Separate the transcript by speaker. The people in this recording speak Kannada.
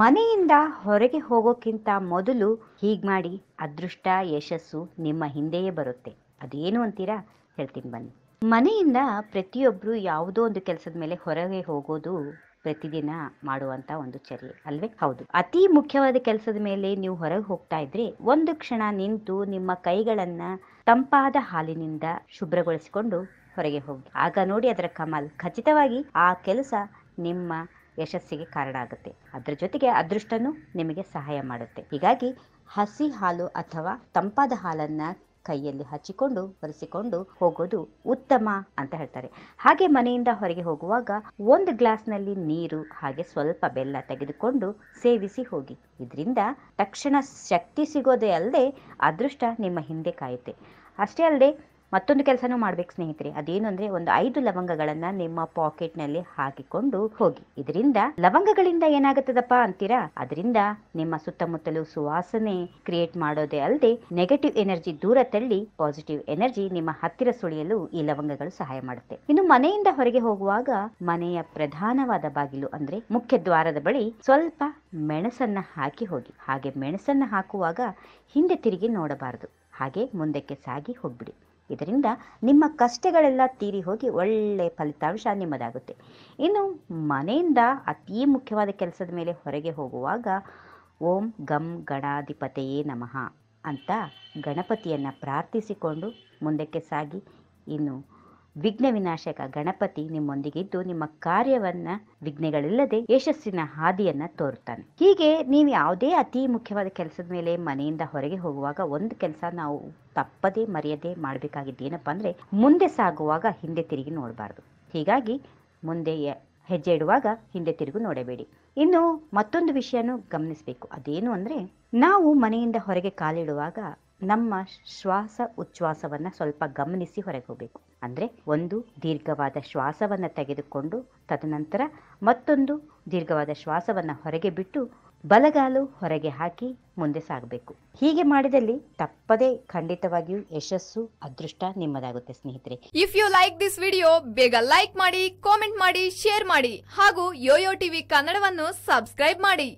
Speaker 1: ಮನೆಯಿಂದ ಹೊರಗೆ ಹೋಗೋಕ್ಕಿಂತ ಮೊದಲು ಹೀಗೆ ಮಾಡಿ ಅದೃಷ್ಟ ಯಶಸ್ಸು ನಿಮ್ಮ ಹಿಂದೆಯೇ ಬರುತ್ತೆ ಅದೇನು ಅಂತೀರಾ ಹೇಳ್ತೀನಿ ಬನ್ನಿ ಮನೆಯಿಂದ ಪ್ರತಿಯೊಬ್ಬರು ಯಾವುದೋ ಒಂದು ಕೆಲಸದ ಮೇಲೆ ಹೊರಗೆ ಹೋಗೋದು ಪ್ರತಿದಿನ ಮಾಡುವಂಥ ಒಂದು ಚರ್ಯೆ ಅಲ್ವೇ ಹೌದು ಅತಿ ಮುಖ್ಯವಾದ ಕೆಲಸದ ಮೇಲೆ ನೀವು ಹೊರಗೆ ಹೋಗ್ತಾ ಇದ್ರೆ ಒಂದು ಕ್ಷಣ ನಿಂತು ನಿಮ್ಮ ಕೈಗಳನ್ನ ತಂಪಾದ ಹಾಲಿನಿಂದ ಶುಭ್ರಗೊಳಿಸಿಕೊಂಡು ಹೊರಗೆ ಹೋಗಿ ಆಗ ನೋಡಿ ಅದರ ಕಮಲ್ ಖಚಿತವಾಗಿ ಆ ಕೆಲಸ ನಿಮ್ಮ ಯಶಸ್ಸಿಗೆ ಕಾರಣ ಆಗುತ್ತೆ ಅದರ ಜೊತೆಗೆ ಅದೃಷ್ಟನೂ ನಿಮಗೆ ಸಹಾಯ ಮಾಡುತ್ತೆ ಹೀಗಾಗಿ ಹಸಿ ಹಾಲು ಅಥವಾ ತಂಪಾದ ಹಾಲನ್ನು ಕೈಯಲ್ಲಿ ಹಚ್ಚಿಕೊಂಡು ಒರೆಸಿಕೊಂಡು ಹೋಗೋದು ಉತ್ತಮ ಅಂತ ಹೇಳ್ತಾರೆ ಹಾಗೆ ಮನೆಯಿಂದ ಹೊರಗೆ ಹೋಗುವಾಗ ಒಂದು ಗ್ಲಾಸ್ನಲ್ಲಿ ನೀರು ಹಾಗೆ ಸ್ವಲ್ಪ ಬೆಲ್ಲ ತೆಗೆದುಕೊಂಡು ಸೇವಿಸಿ ಹೋಗಿ ಇದರಿಂದ ತಕ್ಷಣ ಶಕ್ತಿ ಸಿಗೋದೇ ಅಲ್ಲದೆ ಅದೃಷ್ಟ ನಿಮ್ಮ ಹಿಂದೆ ಕಾಯುತ್ತೆ ಅಷ್ಟೇ ಅಲ್ಲದೆ ಮತ್ತೊಂದು ಕೆಲಸನೂ ಮಾಡ್ಬೇಕು ಸ್ನೇಹಿತರೆ ಅದೇನು ಅಂದ್ರೆ ಒಂದು ಐದು ಲವಂಗಗಳನ್ನ ನಿಮ್ಮ ಪಾಕೆಟ್ನಲ್ಲಿ ಹಾಕಿಕೊಂಡು ಹೋಗಿ ಇದರಿಂದ ಲವಂಗಗಳಿಂದ ಏನಾಗುತ್ತದಪ್ಪ ಅಂತೀರಾ ಅದರಿಂದ ನಿಮ್ಮ ಸುತ್ತಮುತ್ತಲು ಸುವಾಸನೆ ಕ್ರಿಯೇಟ್ ಮಾಡೋದೇ ಅಲ್ಲದೆ ನೆಗೆಟಿವ್ ಎನರ್ಜಿ ದೂರ ತಳ್ಳಿ ಪಾಸಿಟಿವ್ ಎನರ್ಜಿ ನಿಮ್ಮ ಹತ್ತಿರ ಸುಳಿಯಲು ಈ ಲವಂಗಗಳು ಸಹಾಯ ಮಾಡುತ್ತೆ ಇನ್ನು ಮನೆಯಿಂದ ಹೊರಗೆ ಹೋಗುವಾಗ ಮನೆಯ ಪ್ರಧಾನವಾದ ಬಾಗಿಲು ಅಂದ್ರೆ ಮುಖ್ಯ ದ್ವಾರದ ಬಳಿ ಸ್ವಲ್ಪ ಮೆಣಸನ್ನ ಹಾಕಿ ಹೋಗಿ ಹಾಗೆ ಮೆಣಸನ್ನ ಹಾಕುವಾಗ ಹಿಂದೆ ತಿರುಗಿ ನೋಡಬಾರದು ಹಾಗೆ ಮುಂದಕ್ಕೆ ಸಾಗಿ ಹೋಗ್ಬಿಡಿ ಇದರಿಂದ ನಿಮ್ಮ ಕಷ್ಟಗಳೆಲ್ಲ ತೀರಿ ಹೋಗಿ ಒಳ್ಳೆಯ ಫಲಿತಾಂಶ ನಿಮ್ಮದಾಗುತ್ತೆ ಇನ್ನು ಮನೆಯಿಂದ ಅತೀ ಮುಖ್ಯವಾದ ಕೆಲಸದ ಮೇಲೆ ಹೊರಗೆ ಹೋಗುವಾಗ ಓಂ ಗಂ ಗಣಾಧಿಪತೆಯೇ ನಮಃ ಅಂತ ಗಣಪತಿಯನ್ನು ಪ್ರಾರ್ಥಿಸಿಕೊಂಡು ಮುಂದಕ್ಕೆ ಸಾಗಿ ಇನ್ನು ವಿಘ್ನ ವಿನಾಶಕ ಗಣಪತಿ ನಿಮ್ಮೊಂದಿಗಿದ್ದು ನಿಮ್ಮ ಕಾರ್ಯವನ್ನ ವಿಘ್ನೆಗಳಿಲ್ಲದೆ ಯಶಸ್ಸಿನ ಹಾದಿಯನ್ನ ತೋರುತ್ತಾನೆ ಹೀಗೆ ನೀವು ಯಾವುದೇ ಅತಿ ಮುಖ್ಯವಾದ ಕೆಲಸದ ಮೇಲೆ ಮನೆಯಿಂದ ಹೊರಗೆ ಹೋಗುವಾಗ ಒಂದು ಕೆಲಸ ನಾವು ತಪ್ಪದೆ ಮರೆಯದೆ ಮಾಡಬೇಕಾಗಿದ್ದು ಏನಪ್ಪಾ ಅಂದ್ರೆ ಮುಂದೆ ಸಾಗುವಾಗ ಹಿಂದೆ ತಿರುಗಿ ನೋಡಬಾರ್ದು ಹೀಗಾಗಿ ಮುಂದೆ ಹೆಜ್ಜೆ ಇಡುವಾಗ ಹಿಂದೆ ತಿರುಗು ನೋಡಬೇಡಿ ಇನ್ನು ಮತ್ತೊಂದು ವಿಷಯನೂ ಗಮನಿಸಬೇಕು ಅದೇನು ಅಂದ್ರೆ ನಾವು ಮನೆಯಿಂದ ಹೊರಗೆ ಕಾಲಿಡುವಾಗ ನಮ್ಮ ಶ್ವಾಸ ಉಚ್ಛ್ವಾಸವನ್ನು ಸ್ವಲ್ಪ ಗಮನಿಸಿ ಹೊರಗೆ ಹೋಗಬೇಕು ಅಂದರೆ ಒಂದು ದೀರ್ಘವಾದ ಶ್ವಾಸವನ್ನು ತೆಗೆದುಕೊಂಡು ತದನಂತರ ಮತ್ತೊಂದು ದೀರ್ಘವಾದ ಶ್ವಾಸವನ್ನು ಹೊರಗೆ ಬಿಟ್ಟು ಬಲಗಾಲು ಹೊರಗೆ ಹಾಕಿ ಮುಂದೆ ಸಾಗಬೇಕು ಹೀಗೆ ಮಾಡಿದಲ್ಲಿ ತಪ್ಪದೇ ಖಂಡಿತವಾಗಿಯೂ ಯಶಸ್ಸು ಅದೃಷ್ಟ ನಿಮ್ಮದಾಗುತ್ತೆ ಸ್ನೇಹಿತರೆ if you like this video ಬೇಗ ಲೈಕ್ ಮಾಡಿ ಕಾಮೆಂಟ್ ಮಾಡಿ ಶೇರ್ ಮಾಡಿ ಹಾಗೂ ಯೋಯೋ ಟಿವಿ ಕನ್ನಡವನ್ನು ಸಬ್ಸ್ಕ್ರೈಬ್ ಮಾಡಿ